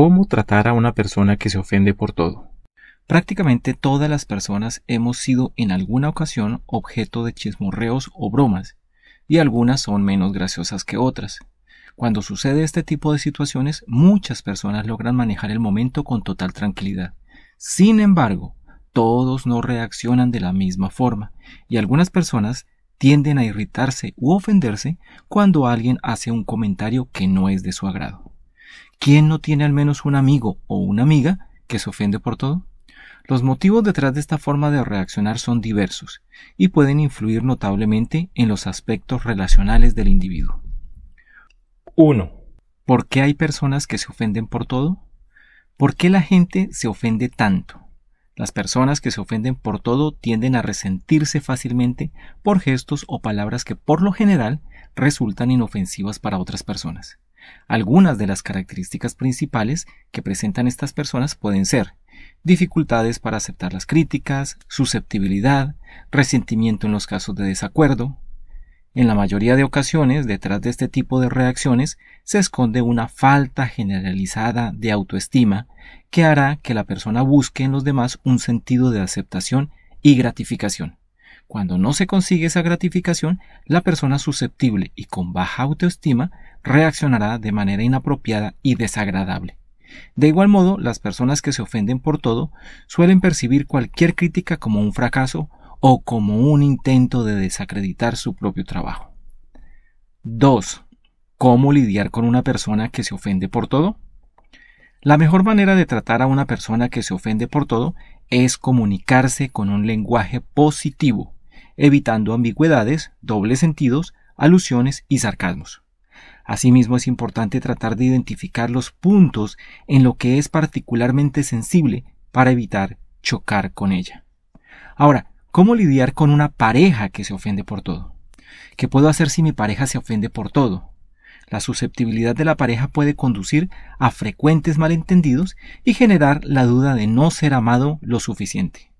cómo tratar a una persona que se ofende por todo. Prácticamente todas las personas hemos sido en alguna ocasión objeto de chismorreos o bromas, y algunas son menos graciosas que otras. Cuando sucede este tipo de situaciones, muchas personas logran manejar el momento con total tranquilidad. Sin embargo, todos no reaccionan de la misma forma, y algunas personas tienden a irritarse u ofenderse cuando alguien hace un comentario que no es de su agrado. ¿Quién no tiene al menos un amigo o una amiga que se ofende por todo? Los motivos detrás de esta forma de reaccionar son diversos y pueden influir notablemente en los aspectos relacionales del individuo. 1. ¿Por qué hay personas que se ofenden por todo? ¿Por qué la gente se ofende tanto? Las personas que se ofenden por todo tienden a resentirse fácilmente por gestos o palabras que por lo general resultan inofensivas para otras personas. Algunas de las características principales que presentan estas personas pueden ser dificultades para aceptar las críticas, susceptibilidad, resentimiento en los casos de desacuerdo. En la mayoría de ocasiones, detrás de este tipo de reacciones se esconde una falta generalizada de autoestima que hará que la persona busque en los demás un sentido de aceptación y gratificación. Cuando no se consigue esa gratificación, la persona susceptible y con baja autoestima reaccionará de manera inapropiada y desagradable. De igual modo, las personas que se ofenden por todo suelen percibir cualquier crítica como un fracaso o como un intento de desacreditar su propio trabajo. 2. ¿Cómo lidiar con una persona que se ofende por todo? La mejor manera de tratar a una persona que se ofende por todo es comunicarse con un lenguaje positivo evitando ambigüedades, dobles sentidos, alusiones y sarcasmos. Asimismo, es importante tratar de identificar los puntos en lo que es particularmente sensible para evitar chocar con ella. Ahora, ¿cómo lidiar con una pareja que se ofende por todo? ¿Qué puedo hacer si mi pareja se ofende por todo? La susceptibilidad de la pareja puede conducir a frecuentes malentendidos y generar la duda de no ser amado lo suficiente.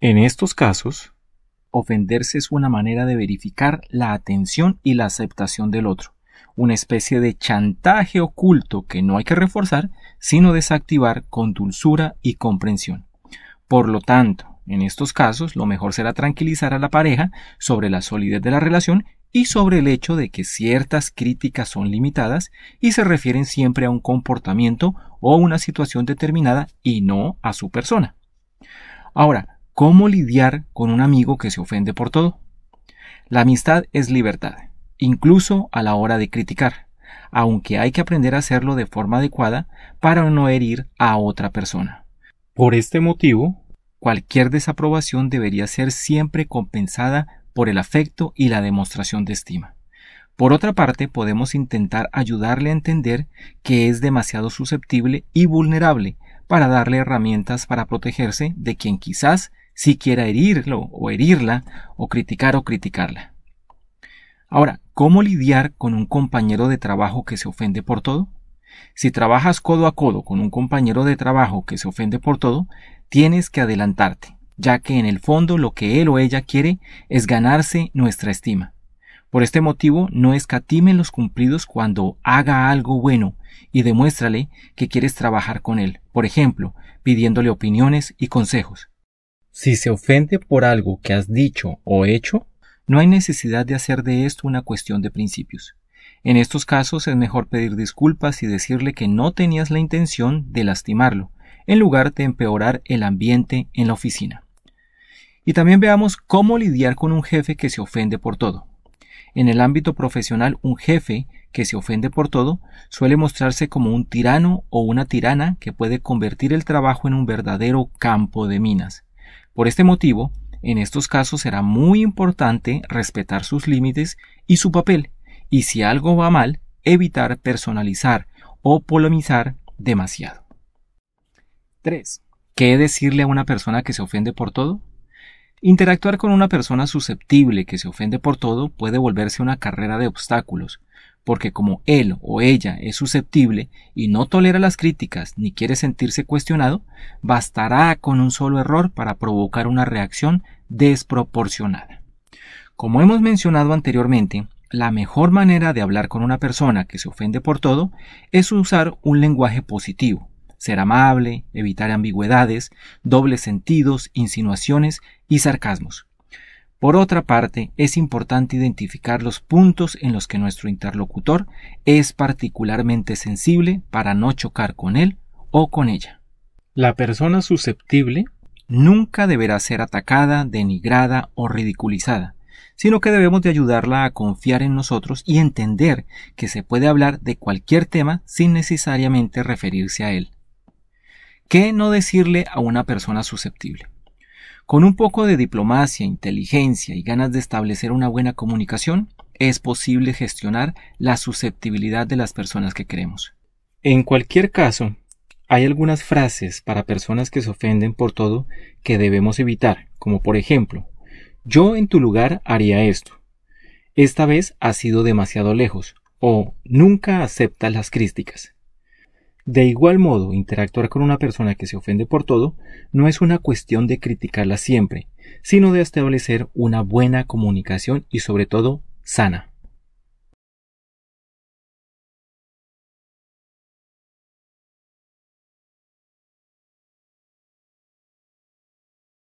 En estos casos, ofenderse es una manera de verificar la atención y la aceptación del otro, una especie de chantaje oculto que no hay que reforzar, sino desactivar con dulzura y comprensión. Por lo tanto, en estos casos, lo mejor será tranquilizar a la pareja sobre la solidez de la relación y sobre el hecho de que ciertas críticas son limitadas y se refieren siempre a un comportamiento o una situación determinada y no a su persona. Ahora, ¿Cómo lidiar con un amigo que se ofende por todo? La amistad es libertad, incluso a la hora de criticar, aunque hay que aprender a hacerlo de forma adecuada para no herir a otra persona. Por este motivo, cualquier desaprobación debería ser siempre compensada por el afecto y la demostración de estima. Por otra parte, podemos intentar ayudarle a entender que es demasiado susceptible y vulnerable para darle herramientas para protegerse de quien quizás si quiera herirlo o herirla o criticar o criticarla. Ahora, ¿cómo lidiar con un compañero de trabajo que se ofende por todo? Si trabajas codo a codo con un compañero de trabajo que se ofende por todo, tienes que adelantarte, ya que en el fondo lo que él o ella quiere es ganarse nuestra estima. Por este motivo, no escatime los cumplidos cuando haga algo bueno y demuéstrale que quieres trabajar con él, por ejemplo, pidiéndole opiniones y consejos. Si se ofende por algo que has dicho o hecho, no hay necesidad de hacer de esto una cuestión de principios. En estos casos es mejor pedir disculpas y decirle que no tenías la intención de lastimarlo, en lugar de empeorar el ambiente en la oficina. Y también veamos cómo lidiar con un jefe que se ofende por todo. En el ámbito profesional, un jefe que se ofende por todo suele mostrarse como un tirano o una tirana que puede convertir el trabajo en un verdadero campo de minas. Por este motivo, en estos casos será muy importante respetar sus límites y su papel, y si algo va mal, evitar personalizar o polemizar demasiado. 3. ¿Qué decirle a una persona que se ofende por todo? Interactuar con una persona susceptible que se ofende por todo puede volverse una carrera de obstáculos, porque como él o ella es susceptible y no tolera las críticas ni quiere sentirse cuestionado, bastará con un solo error para provocar una reacción desproporcionada. Como hemos mencionado anteriormente, la mejor manera de hablar con una persona que se ofende por todo es usar un lenguaje positivo, ser amable, evitar ambigüedades, dobles sentidos, insinuaciones y sarcasmos. Por otra parte, es importante identificar los puntos en los que nuestro interlocutor es particularmente sensible para no chocar con él o con ella. La persona susceptible nunca deberá ser atacada, denigrada o ridiculizada, sino que debemos de ayudarla a confiar en nosotros y entender que se puede hablar de cualquier tema sin necesariamente referirse a él. ¿Qué no decirle a una persona susceptible? Con un poco de diplomacia, inteligencia y ganas de establecer una buena comunicación, es posible gestionar la susceptibilidad de las personas que queremos. En cualquier caso, hay algunas frases para personas que se ofenden por todo que debemos evitar, como por ejemplo, yo en tu lugar haría esto. Esta vez has sido demasiado lejos, o nunca aceptas las críticas. De igual modo, interactuar con una persona que se ofende por todo no es una cuestión de criticarla siempre, sino de establecer una buena comunicación y sobre todo sana.